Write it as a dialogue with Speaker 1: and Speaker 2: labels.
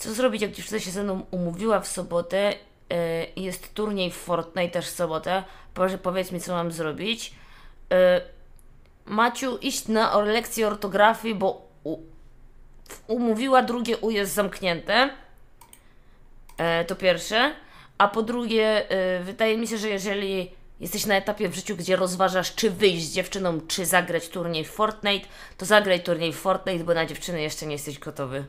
Speaker 1: Co zrobić, jak dziewczyna się ze mną umówiła w sobotę yy, jest turniej w Fortnite też w sobotę. Proszę powiedz mi, co mam zrobić. Yy, Maciu, iść na lekcję ortografii, bo umówiła drugie U jest zamknięte. Yy, to pierwsze. A po drugie, wydaje mi się, że jeżeli jesteś na etapie w życiu, gdzie rozważasz, czy wyjść z dziewczyną, czy zagrać turniej w Fortnite, to zagraj turniej w Fortnite, bo na dziewczyny jeszcze nie jesteś gotowy.